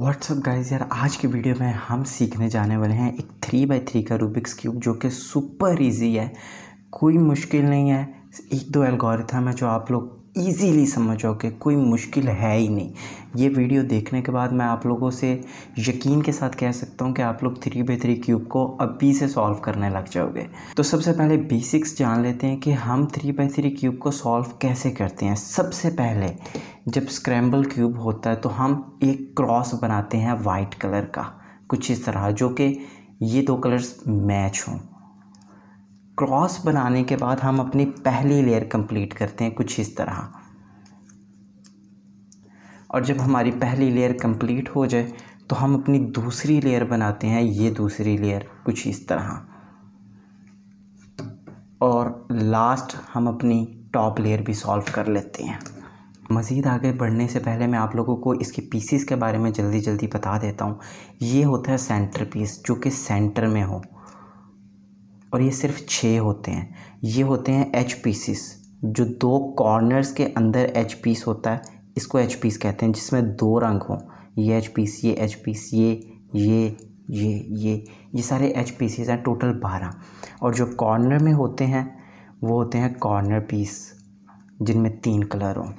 what's up guys यार आज की वीडियो में हम सीखने जाने वाले हैं एक थ्री बाई थ्री का रूबिक्स क्यूब जो कि सुपर इजी है कोई मुश्किल नहीं है एक दो एल्गोरिथम है जो आप लोग ईजीली समझ कि कोई मुश्किल है ही नहीं ये वीडियो देखने के बाद मैं आप लोगों से यकीन के साथ कह सकता हूँ कि आप लोग थ्री बाई थ्री क्यूब को अभी से सॉल्व करने लग जाओगे तो सबसे पहले बेसिक्स जान लेते हैं कि हम थ्री बाई थ्री क्यूब को सॉल्व कैसे करते हैं सबसे पहले जब स्क्रैम्बल क्यूब होता है तो हम एक क्रॉस बनाते हैं वाइट कलर का कुछ इस तरह जो कि ये दो कलर्स मैच हों क्रॉस बनाने के बाद हम अपनी पहली लेयर कंप्लीट करते हैं कुछ इस तरह और जब हमारी पहली लेयर कंप्लीट हो जाए तो हम अपनी दूसरी लेयर बनाते हैं ये दूसरी लेयर कुछ इस तरह और लास्ट हम अपनी टॉप लेयर भी सॉल्व कर लेते हैं मज़ीद आगे बढ़ने से पहले मैं आप लोगों को इसके पीसीस के बारे में जल्दी जल्दी बता देता हूँ ये होता है सेंटर पीस जो कि सेंटर में हो और ये सिर्फ छः होते हैं ये होते हैं एच पीसीस जो दो कॉर्नर्स के अंदर एच पीस होता है इसको एच पीस कहते हैं जिसमें दो रंग हों ये एच पीस ये एच पीस ये ये ये ये ये सारे एच पीसीस हैं टोटल बारह और जो कॉर्नर में होते हैं वो होते हैं कॉर्नर पीस जिनमें तीन कलर हों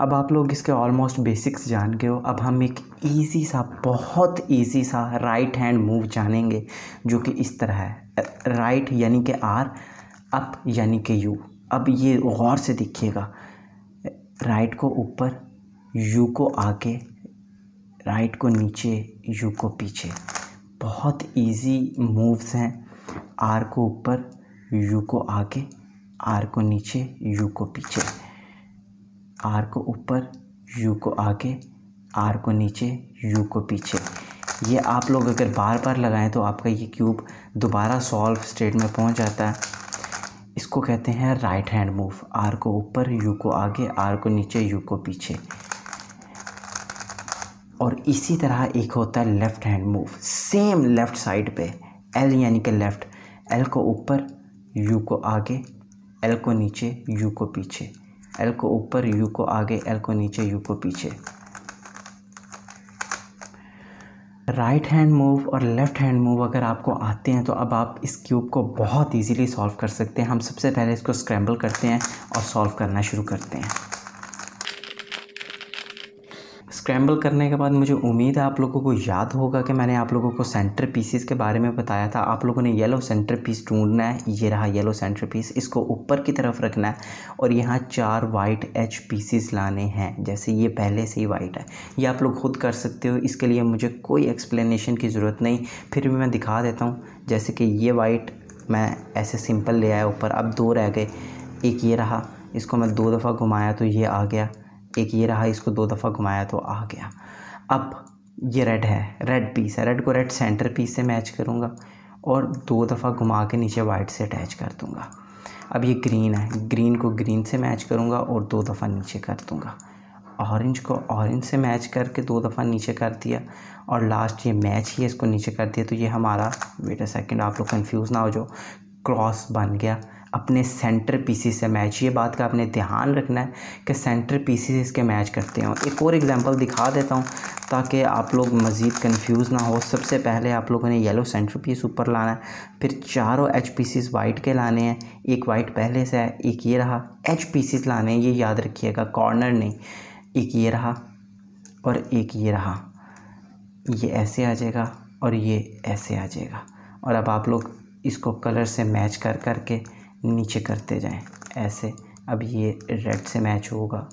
अब आप लोग इसके ऑलमोस्ट बेसिक्स जान गए हो अब हम एक ईजी सा बहुत ईजी सा राइट हैंड मूव जानेंगे जो कि इस तरह है राइट यानी कि आर अप यानी कि यू अब ये गौर से देखिएगा राइट को ऊपर यू को आगे राइट को नीचे यू को पीछे बहुत इजी मूव्स हैं आर को ऊपर यू को आगे आर को नीचे यू को पीछे आर को ऊपर यू को आगे आर को नीचे यू को पीछे ये आप लोग अगर बार बार लगाएं तो आपका ये क्यूब दोबारा सॉल्व स्टेट में पहुंच जाता है इसको कहते हैं राइट हैंड मूव आर को ऊपर यू को आगे आर को नीचे यू को पीछे और इसी तरह एक होता है left hand move same left side पे एल यानी कि लेफ़्ट एल को ऊपर यू को आगे एल को नीचे यू को पीछे एल को ऊपर यू को आगे एल को नीचे यू को पीछे राइट हैंड मूव और लेफ़्ट हैंड मूव अगर आपको आते हैं तो अब आप इस क्यूब को बहुत इजीली सॉल्व कर सकते हैं हम सबसे पहले इसको स्क्रैम्बल करते हैं और सॉल्व करना शुरू करते हैं स्क्रैम्बल करने के बाद मुझे उम्मीद है आप लोगों को याद होगा कि मैंने आप लोगों को सेंटर पीसीस के बारे में बताया था आप लोगों ने येलो सेंटर पीस ढूंढना है ये रहा येलो सेंटर पीस इसको ऊपर की तरफ रखना है और यहाँ चार वाइट एच पीसीस लाने हैं जैसे ये पहले से ही वाइट है ये आप लोग खुद कर सकते हो इसके लिए मुझे कोई एक्सप्लेनेशन की ज़रूरत नहीं फिर भी मैं दिखा देता हूँ जैसे कि ये वाइट मैं ऐसे सिंपल ले आया ऊपर अब दो रह गए एक ये रहा इसको मैं दो दफ़ा घुमाया तो ये आ गया एक ये रहा इसको दो दफ़ा घुमाया तो आ गया अब ये रेड है रेड पीस है रेड को रेड सेंटर पीस से मैच करूँगा और दो दफ़ा घुमा के नीचे वाइट से अटैच कर दूँगा अब ये ग्रीन है ग्रीन को ग्रीन से मैच करूँगा और दो दफ़ा नीचे कर दूँगा ऑरेंज को ऑरेंज से मैच करके दो दफ़ा नीचे कर दिया और लास्ट ये मैच ही इसको नीचे कर दिया तो ये हमारा वेट अ सेकेंड आप लोग कन्फ्यूज़ ना हो जाओ क्रॉस बन गया अपने सेंटर पीसीस से मैच ये बात का आपने ध्यान रखना है कि सेंटर पीसीस इसके मैच करते हैं एक और एग्जांपल दिखा देता हूँ ताकि आप लोग मज़ीद कंफ्यूज ना हो सबसे पहले आप लोगों ने येलो सेंटर पीस ऊपर लाना है फिर चारों एच पीसीस वाइट के लाने हैं एक वाइट पहले से है एक ये रहा एच पीसीस लाने हैं ये याद रखिएगा कॉर्नर नहीं एक ये रहा और एक ये रहा ये ऐसे आ जाएगा और ये ऐसे आ जाएगा और अब आप लोग इसको कलर से मैच कर कर के नीचे करते जाएं ऐसे अब ये रेड से मैच होगा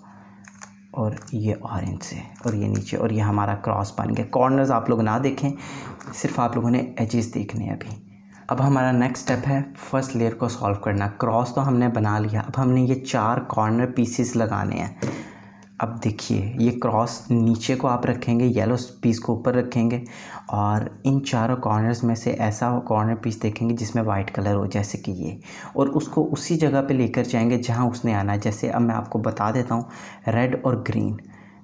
और ये ऑरेंज से और ये नीचे और ये हमारा क्रॉस बन गया कॉर्नर्स आप लोग ना देखें सिर्फ आप लोगों ने एजेस देखने अभी अब हमारा नेक्स्ट स्टेप है फर्स्ट लेयर को सॉल्व करना क्रॉस तो हमने बना लिया अब हमने ये चार कॉर्नर पीसेस लगाने हैं अब देखिए ये क्रॉस नीचे को आप रखेंगे येलो पीस को ऊपर रखेंगे और इन चारों कॉर्नर्स में से ऐसा कॉर्नर पीस देखेंगे जिसमें वाइट कलर हो जैसे कि ये और उसको उसी जगह पे लेकर जाएंगे जहाँ उसने आना है जैसे अब मैं आपको बता देता हूँ रेड और ग्रीन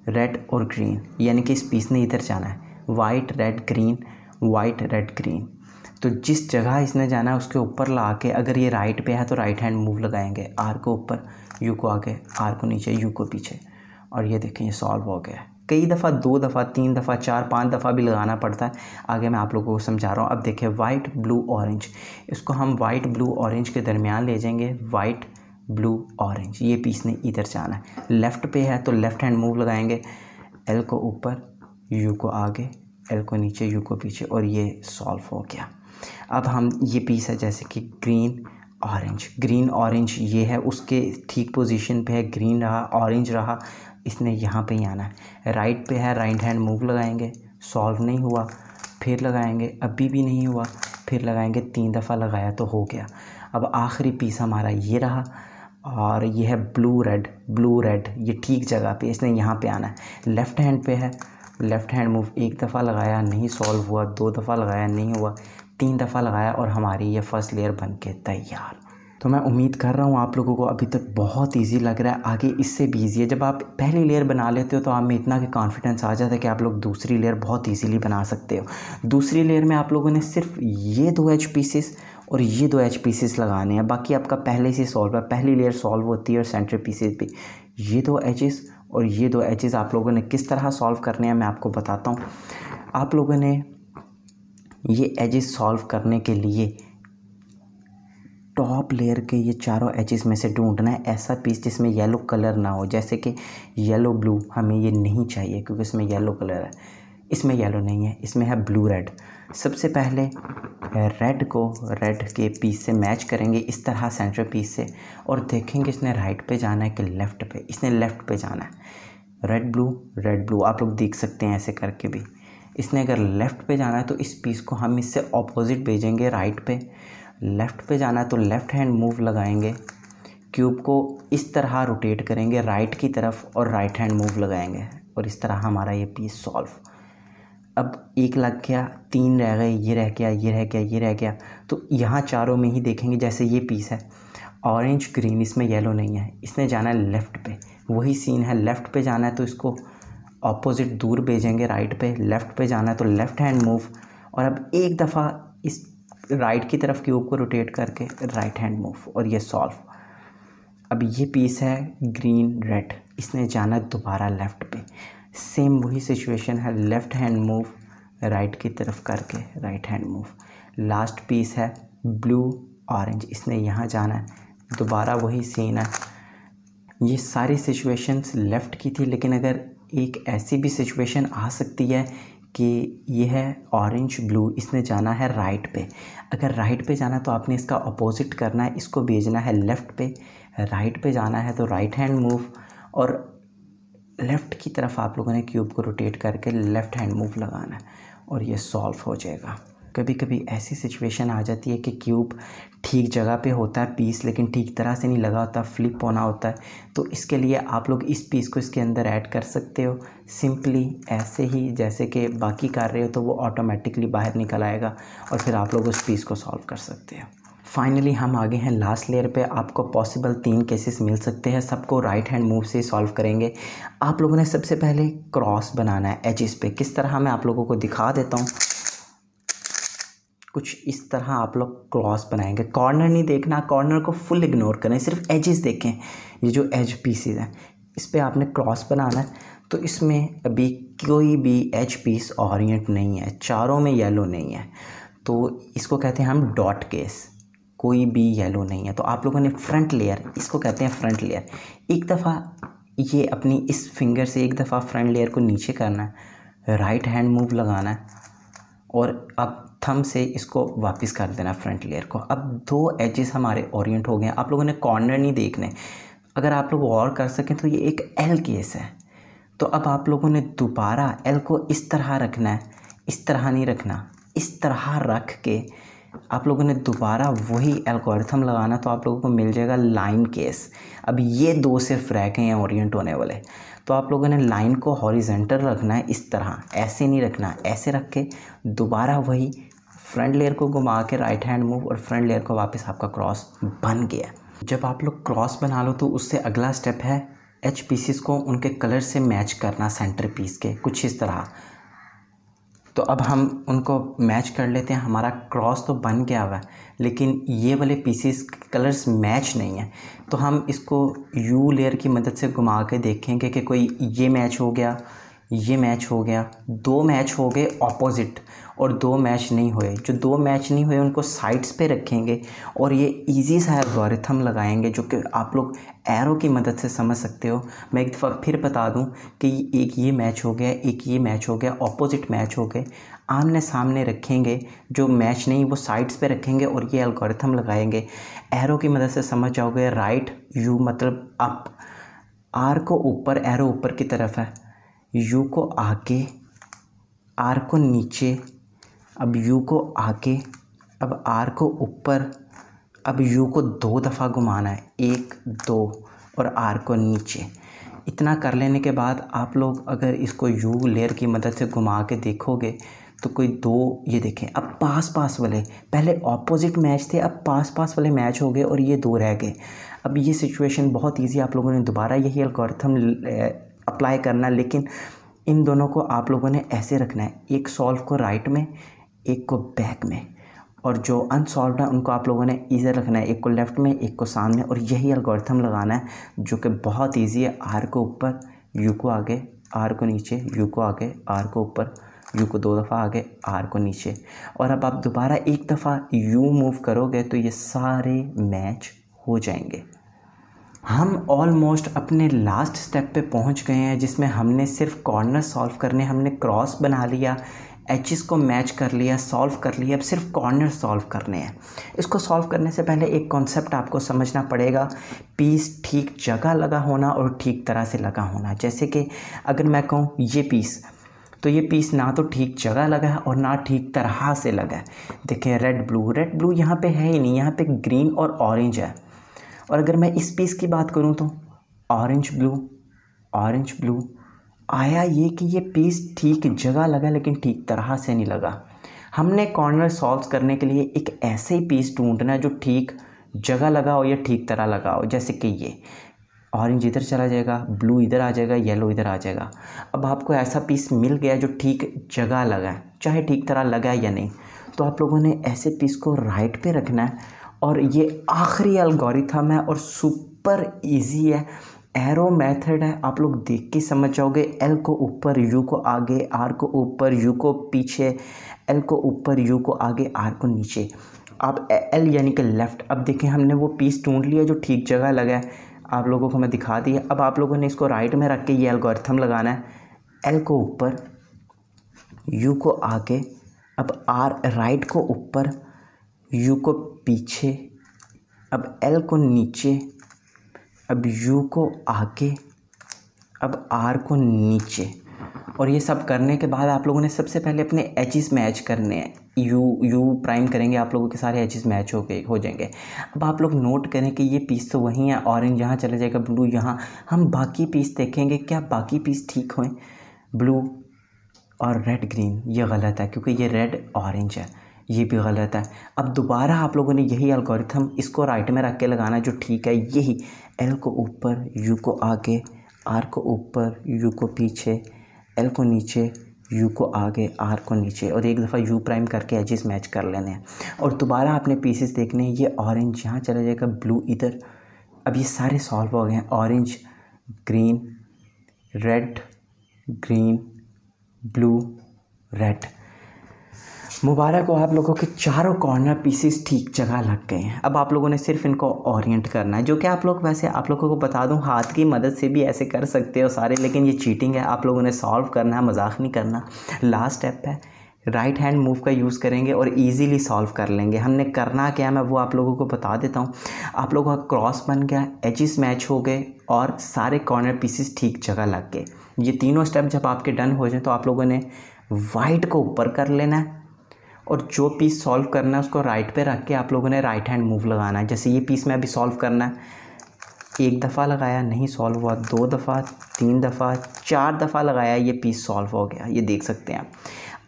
रेड और ग्रीन यानी कि इस पीस ने इधर जाना है white red green white red green तो जिस जगह इसने जाना है उसके ऊपर ला के अगर ये राइट पे है तो राइट हैंड मूव लगाएंगे आर को ऊपर यू को आगे आर को नीचे यू को पीछे और ये देखें ये सॉल्व हो गया कई दफ़ा दो दफ़ा तीन दफ़ा चार पाँच दफ़ा भी लगाना पड़ता है आगे मैं आप लोगों को समझा रहा हूँ अब देखें वाइट ब्लू ऑरेंज इसको हम वाइट ब्लू ऑरेंज के दरमियान ले जाएंगे वाइट ब्लू ऑरेंज ये पीस ने इधर जाना है लेफ़्ट पे है तो लेफ़्ट हैंड मूव लगाएंगे एल को ऊपर यू को आगे एल को नीचे यू को पीछे और ये सॉल्व हो गया अब हम ये पीस है जैसे कि ग्रीन ऑरेंज ग्रीन ऑरेंज ये है उसके ठीक पोजीशन पे है ग्रीन रहा ऑरेंज रहा इसने यहाँ पे ही आना है राइट पे है राइट हैंड मूव लगाएंगे सॉल्व नहीं हुआ फिर लगाएंगे अभी भी नहीं हुआ फिर लगाएंगे तीन दफ़ा लगाया तो हो गया अब आखिरी पीस हमारा ये रहा और ये है ब्लू रेड ब्लू रेड ये ठीक जगह पे इसने यहाँ पे आना है लेफ़्ट हैंड पे है लेफ़्ट हैंड मूव एक दफ़ा लगाया नहीं सॉल्व हुआ दो दफ़ा लगाया नहीं हुआ तीन दफ़ा लगाया और हमारी ये फर्स्ट लेयर बन के तैयार तो मैं उम्मीद कर रहा हूँ आप लोगों को अभी तक बहुत इजी लग रहा है आगे इससे भी इजी है जब आप पहली लेयर बना लेते हो तो आप में इतना कॉन्फिडेंस आ जाता है कि आप लोग दूसरी लेयर बहुत इजीली बना सकते हो दूसरी लेयर में आप लोगों ने सिर्फ ये दो एच पीसेस और ये दो एच पीसेस लगाने हैं बाकी आपका पहले से सॉल्व है पहली लेयर सॉल्व होती है और सेंटर पीसेस भी ये दो एचेस और ये दो एचेस आप लोगों ने किस तरह सॉल्व करने हैं मैं आपको बताता हूँ आप लोगों ने ये एजिस सॉल्व करने के लिए टॉप लेयर के ये चारों एजिस में से ढूंढना है ऐसा पीस जिसमें येलो कलर ना हो जैसे कि येलो ब्लू हमें ये नहीं चाहिए क्योंकि इसमें येलो कलर है इसमें येलो नहीं है इसमें है ब्लू रेड सबसे पहले रेड को रेड के पीस से मैच करेंगे इस तरह सेंटर पीस से और देखेंगे इसने राइट पे जाना है कि लेफ़्ट पे इसने लेफ़्ट पे जाना है रेड ब्लू रेड ब्लू आप लोग देख सकते हैं ऐसे करके भी इसने अगर लेफ़्ट पे जाना है तो इस पीस को हम इससे ऑपोजिट भेजेंगे राइट पे लेफ़्ट पे जाना है तो लेफ़्ट हैंड मूव लगाएंगे क्यूब को इस तरह रोटेट करेंगे राइट की तरफ और राइट हैंड मूव लगाएंगे और इस तरह हमारा ये पीस सॉल्व अब एक लग गया तीन रह गए ये रह गया ये रह गया ये रह गया तो यहाँ चारों में ही देखेंगे जैसे ये पीस है ऑरेंज ग्रीन इसमें येलो नहीं है इसने जाना है लेफ़्ट पे वही सीन है लेफ़्ट पे जाना है तो इसको ऑपोजिट दूर भेजेंगे राइट पे लेफ़्ट पे जाना है तो लेफ़्ट हैंड मूव और अब एक दफ़ा इस राइट की तरफ क्यूब को रोटेट करके राइट हैंड मूव और ये सॉल्व अब ये पीस है ग्रीन रेड इसने जाना दोबारा लेफ़्ट पे सेम वही सिचुएशन है लेफ़्ट हैंड मूव राइट की तरफ करके right hand move last piece है ब्लू ऑरेंज इसने यहाँ जाना है दोबारा वही सीन है ये सारी सिचुएशंस लेफ़्ट की थी लेकिन अगर एक ऐसी भी सिचुएशन आ सकती है कि ये है ऑरेंज ब्लू इसने जाना है राइट पे अगर राइट पे जाना है तो आपने इसका अपोजिट करना है इसको भेजना है लेफ़्ट पे राइट पे जाना है तो राइट हैंड मूव और लेफ़्ट की तरफ आप लोगों ने क्यूब को रोटेट करके लेफ़्ट हैंड मूव लगाना है और ये सॉल्व हो जाएगा कभी कभी ऐसी सिचुएशन आ जाती है कि क्यूब ठीक जगह पे होता है पीस लेकिन ठीक तरह से नहीं लगा होता फ्लिप होना होता है तो इसके लिए आप लोग इस पीस को इसके अंदर ऐड कर सकते हो सिंपली ऐसे ही जैसे कि बाकी कर रहे हो तो वो ऑटोमेटिकली बाहर निकल आएगा और फिर आप लोग उस पीस को सॉल्व कर सकते हो फाइनली हम आगे हैं लास्ट लेयर पे आपको पॉसिबल तीन केसेस मिल सकते हैं सबको राइट हैंड मूव से सॉल्व करेंगे आप लोगों ने सबसे पहले क्रॉस बनाना है एजिस पे किस तरह मैं आप लोगों को दिखा देता हूँ कुछ इस तरह आप लोग क्रॉस बनाएंगे कॉर्नर नहीं देखना कॉर्नर को फुल इग्नोर करें सिर्फ एजेस देखें ये जो एज पीसेज हैं इस पर आपने क्रॉस बनाना है तो इसमें अभी कोई भी एच पीस ऑरियंट नहीं है चारों में येलो नहीं है तो इसको कहते हैं हम डॉट केस कोई भी येलो नहीं है तो आप लोगों ने फ्रंट लेयर इसको कहते हैं फ्रंट लेयर एक दफ़ा ये अपनी इस फिंगर से एक दफ़ा फ्रंट लेयर को नीचे करना है राइट हैंड मूव लगाना है और अब थम से इसको वापस कर देना फ्रंट लेयर को अब दो एजेस हमारे ओरिएंट हो गए हैं आप लोगों ने कॉर्नर नहीं देखने अगर आप लोग और कर सकें तो ये एक एल केस है तो अब आप लोगों ने दोबारा एल को इस तरह रखना है इस तरह नहीं रखना इस तरह रख के आप लोगों ने दोबारा वही एल्गोरिथम लगाना तो आप लोगों को मिल जाएगा लाइन केस अब ये दो सिर्फ रह गए हैं ओरिएंट होने वाले तो आप लोगों ने लाइन को हॉरिजेंटल रखना है इस तरह ऐसे नहीं रखना ऐसे रख के दोबारा वही फ्रंट लेयर को घुमा के राइट हैंड मूव और फ्रंट लेयर को वापस आपका क्रॉस बन गया जब आप लोग क्रॉस बना लो तो उससे अगला स्टेप है एच पीसीस को उनके कलर से मैच करना सेंटर पीस के कुछ इस तरह तो अब हम उनको मैच कर लेते हैं हमारा क्रॉस तो बन गया हुआ है लेकिन ये वाले पीसीस कलर्स मैच नहीं है तो हम इसको यू लेयर की मदद से घुमा के देखेंगे कि कोई ये मैच हो गया ये मैच हो गया दो मैच हो गए ऑपोजिट और दो मैच नहीं हुए जो दो मैच नहीं हुए उनको साइड्स पे रखेंगे और ये इजी सा एल्गोरिथम लगाएंगे जो कि आप लोग एरो की मदद से समझ सकते हो मैं एक दफ़ा फिर बता दूं कि एक ये मैच हो गया एक ये मैच हो गया ऑपोजिट मैच हो गए आमने सामने रखेंगे जो मैच नहीं वो साइड्स पे रखेंगे और ये एल्गोरिथम लगाएंगे एरो की मदद से समझ जाओगे राइट यू मतलब अप आर को ऊपर एरो ऊपर की तरफ है यू को आगे आर को नीचे अब यू को आके अब आर को ऊपर अब यू को दो दफ़ा घुमाना है एक दो और आर को नीचे इतना कर लेने के बाद आप लोग अगर इसको यू लेयर की मदद से घुमा के देखोगे तो कोई दो ये देखें अब पास पास वाले पहले ऑपोजिट मैच थे अब पास पास वाले मैच हो गए और ये दो रह गए अब ये सिचुएशन बहुत इजी आप लोगों ने दोबारा यही अलगोरिथम अप्लाई करना लेकिन इन दोनों को आप लोगों ने ऐसे रखना है एक सॉल्व को राइट में एक को बैक में और जो अनसॉल्व है उनको आप लोगों ने इधर रखना है एक को लेफ़्ट में एक को सामने और यही अलगोर्थम लगाना है जो कि बहुत ईजी है आर को ऊपर यू को आगे आर को नीचे यू को आगे आर को ऊपर यू को दो दफ़ा आगे आर को नीचे और अब आप दोबारा एक दफ़ा यू मूव करोगे तो ये सारे मैच हो जाएंगे हम ऑलमोस्ट अपने लास्ट स्टेप पे पहुंच गए हैं जिसमें हमने सिर्फ कॉर्नर सॉल्व करने हमने क्रॉस बना लिया एचिस को मैच कर लिया सॉल्व कर लिया अब सिर्फ कॉर्नर सॉल्व करने हैं इसको सॉल्व करने से पहले एक कॉन्सेप्ट आपको समझना पड़ेगा पीस ठीक जगह लगा होना और ठीक तरह से लगा होना जैसे कि अगर मैं कहूँ ये पीस तो ये पीस ना तो ठीक जगह लगा है और ना ठीक तरह से लगा है देखिए रेड ब्लू रेड ब्लू यहाँ पे है ही नहीं यहाँ पे ग्रीन और ऑरेंज है और अगर मैं इस पीस की बात करूँ तो ऑरेंज ब्लू ऑरेंज ब्लू आया ये कि ये पीस ठीक जगह लगा लेकिन ठीक तरह से नहीं लगा हमने कॉर्नर सॉल्व करने के लिए एक ऐसे ही पीस ढूंढना है जो ठीक जगह लगा हो या ठीक तरह लगा हो जैसे कि ये ऑरेंज इधर चला जाएगा ब्लू इधर आ जाएगा येलो इधर आ जाएगा अब आपको ऐसा पीस मिल गया जो ठीक जगह लगा है चाहे ठीक तरह लगा है या नहीं तो आप लोगों ने ऐसे पीस को राइट पे रखना है और ये आखिरी अलगोरिथम है और सुपर इजी है एरो मेथड है आप लोग देख के समझ जाओगे एल को ऊपर यू को आगे आर को ऊपर यू को पीछे एल को ऊपर यू को आगे आर को नीचे आप एल यानी कि लेफ़्ट अब देखें हमने वो पीस ढूंढ लिया जो ठीक जगह लगा है आप लोगों को मैं दिखा दिया अब आप लोगों ने इसको राइट में रख के ये एल्गोरिथम लगाना है एल को ऊपर यू को आगे अब आर राइट को ऊपर यू को पीछे अब एल को नीचे अब यू को आगे अब आर को नीचे और ये सब करने के बाद आप लोगों ने सबसे पहले अपने एचिस मैच करने हैं यू यू प्राइम करेंगे आप लोगों के सारे एचिस मैच हो गए हो जाएंगे अब आप लोग नोट करें कि ये पीस तो वहीं है ऑरेंज यहाँ चले जाएगा ब्लू यहाँ हम बाकी पीस देखेंगे क्या बाकी पीस ठीक हों ब्लू और रेड ग्रीन ये गलत है क्योंकि ये रेड ऑरेंज है ये भी गलत है अब दोबारा आप लोगों ने यही अलगोरिथम इसको राइट में रख के लगाना जो ठीक है यही एल को ऊपर यू को आगे आर को ऊपर यू को पीछे एल को नीचे यू को आगे आर को नीचे और एक दफ़ा यू प्राइम करके एजेस मैच कर लेने हैं और दोबारा आपने पीसेस देखने हैं ये ऑरेंज यहाँ चला जाएगा ब्लू इधर अब ये सारे सॉल्व हो गए हैं orange green red green blue red मुबारक हो आप लोगों के चारों कॉर्नर पीसेस ठीक जगह लग गए हैं अब आप लोगों ने सिर्फ इनको ओरिएंट करना है जो कि आप लोग वैसे आप लोगों को बता दूं हाथ की मदद से भी ऐसे कर सकते हो सारे लेकिन ये चीटिंग है आप लोगों ने सॉल्व करना है मजाक नहीं करना लास्ट स्टेप है राइट हैंड मूव का यूज़ करेंगे और इजीली सॉल्व कर लेंगे हमने करना क्या मैं वो आप लोगों को बता देता हूँ आप लोगों का क्रॉस बन गया एचिस मैच हो गए और सारे कॉर्नर पीसेस ठीक जगह लग गए ये तीनों स्टेप जब आपके डन हो जाए तो आप लोगों ने वाइट को ऊपर कर लेना है और जो पीस सॉल्व करना है उसको राइट पे रख के आप लोगों ने राइट हैंड मूव लगाना है जैसे ये पीस में अभी सॉल्व करना है एक दफ़ा लगाया नहीं सॉल्व हुआ दो दफ़ा तीन दफ़ा चार दफ़ा लगाया ये पीस सॉल्व हो गया ये देख सकते हैं आप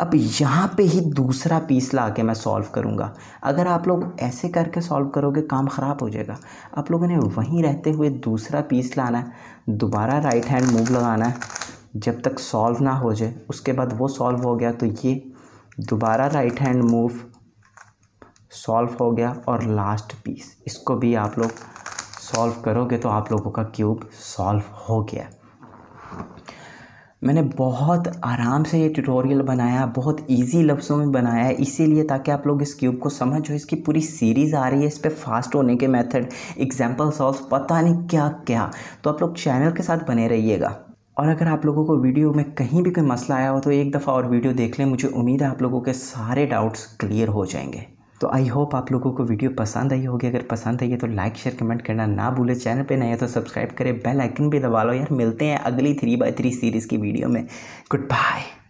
अब यहाँ पे ही दूसरा पीस ला के मैं सॉल्व करूँगा अगर आप लोग ऐसे करके सॉल्व करोगे काम ख़राब हो जाएगा आप लोगों ने वहीं रहते हुए दूसरा पीस लाना है दोबारा राइट हैंड मूव लगाना है जब तक सॉल्व ना हो जाए उसके बाद वो सॉल्व हो गया तो ये दोबारा राइट हैंड मूव सॉल्व हो गया और लास्ट पीस इसको भी आप लोग सॉल्व करोगे तो आप लोगों का क्यूब सॉल्व हो गया मैंने बहुत आराम से ये ट्यूटोरियल बनाया बहुत इजी लफ्ज़ों में बनाया है इसीलिए ताकि आप लोग इस क्यूब को समझो इसकी पूरी सीरीज़ आ रही है इस पर फास्ट होने के मेथड एग्जांपल सॉल्व पता नहीं क्या क्या तो आप लोग चैनल के साथ बने रहिएगा और अगर आप लोगों को वीडियो में कहीं भी कोई मसला आया हो तो एक दफ़ा और वीडियो देख लें मुझे उम्मीद है आप लोगों के सारे डाउट्स क्लियर हो जाएंगे तो आई होप आप लोगों को वीडियो पसंद आई होगी अगर पसंद आई है तो लाइक शेयर कमेंट करना ना भूले चैनल पे नए है तो सब्सक्राइब करें बेल आइकन भी दबा लो यार मिलते हैं अगली थ्री बाई थ्री सीरीज़ की वीडियो में गुड बाय